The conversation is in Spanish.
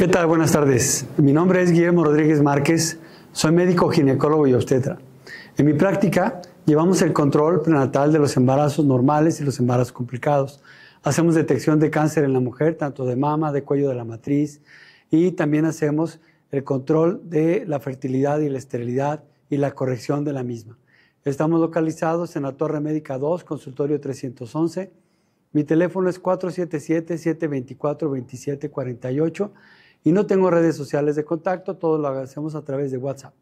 ¿Qué tal? Buenas tardes. Mi nombre es Guillermo Rodríguez Márquez. Soy médico ginecólogo y obstetra. En mi práctica llevamos el control prenatal de los embarazos normales y los embarazos complicados. Hacemos detección de cáncer en la mujer, tanto de mama, de cuello de la matriz, y también hacemos el control de la fertilidad y la esterilidad y la corrección de la misma. Estamos localizados en la Torre Médica 2, consultorio 311. Mi teléfono es 477-724-2748 y no tengo redes sociales de contacto, todo lo hacemos a través de WhatsApp.